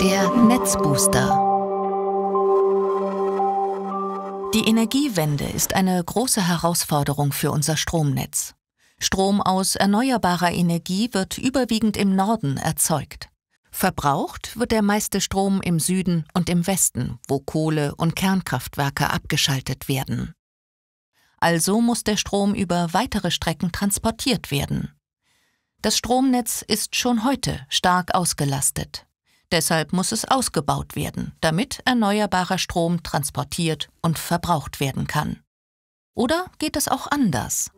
Der Netzbooster. Die Energiewende ist eine große Herausforderung für unser Stromnetz. Strom aus erneuerbarer Energie wird überwiegend im Norden erzeugt. Verbraucht wird der meiste Strom im Süden und im Westen, wo Kohle- und Kernkraftwerke abgeschaltet werden. Also muss der Strom über weitere Strecken transportiert werden. Das Stromnetz ist schon heute stark ausgelastet. Deshalb muss es ausgebaut werden, damit erneuerbarer Strom transportiert und verbraucht werden kann. Oder geht es auch anders?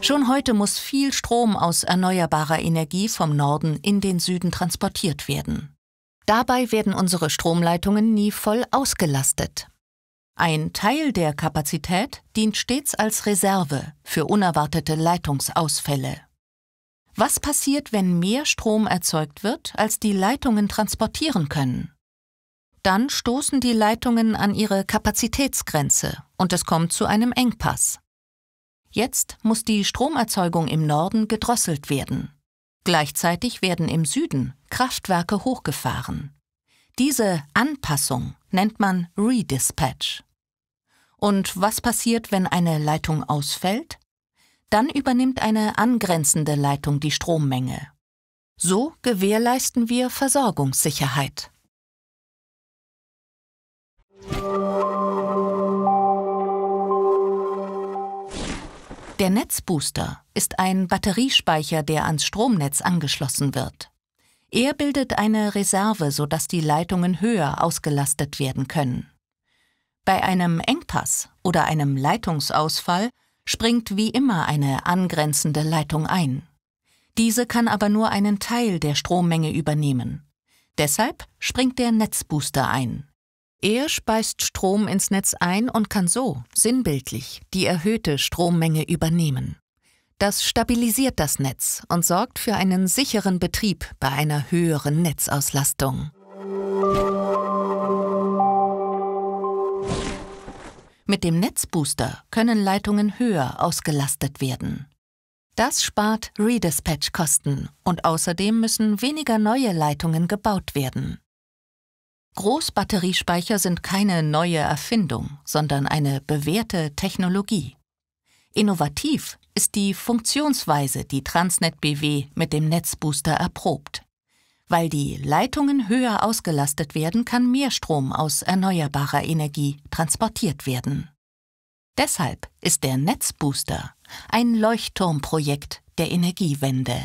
Schon heute muss viel Strom aus erneuerbarer Energie vom Norden in den Süden transportiert werden. Dabei werden unsere Stromleitungen nie voll ausgelastet. Ein Teil der Kapazität dient stets als Reserve für unerwartete Leitungsausfälle. Was passiert, wenn mehr Strom erzeugt wird, als die Leitungen transportieren können? Dann stoßen die Leitungen an ihre Kapazitätsgrenze und es kommt zu einem Engpass. Jetzt muss die Stromerzeugung im Norden gedrosselt werden. Gleichzeitig werden im Süden Kraftwerke hochgefahren. Diese Anpassung nennt man Redispatch. Und was passiert, wenn eine Leitung ausfällt? Dann übernimmt eine angrenzende Leitung die Strommenge. So gewährleisten wir Versorgungssicherheit. Der Netzbooster ist ein Batteriespeicher, der ans Stromnetz angeschlossen wird. Er bildet eine Reserve, sodass die Leitungen höher ausgelastet werden können. Bei einem Engpass oder einem Leitungsausfall springt wie immer eine angrenzende Leitung ein. Diese kann aber nur einen Teil der Strommenge übernehmen. Deshalb springt der Netzbooster ein. Er speist Strom ins Netz ein und kann so, sinnbildlich, die erhöhte Strommenge übernehmen. Das stabilisiert das Netz und sorgt für einen sicheren Betrieb bei einer höheren Netzauslastung. Mit dem Netzbooster können Leitungen höher ausgelastet werden. Das spart Redispatch-Kosten und außerdem müssen weniger neue Leitungen gebaut werden. Großbatteriespeicher sind keine neue Erfindung, sondern eine bewährte Technologie. Innovativ ist die Funktionsweise, die Transnet BW mit dem Netzbooster erprobt. Weil die Leitungen höher ausgelastet werden, kann mehr Strom aus erneuerbarer Energie transportiert werden. Deshalb ist der Netzbooster ein Leuchtturmprojekt der Energiewende.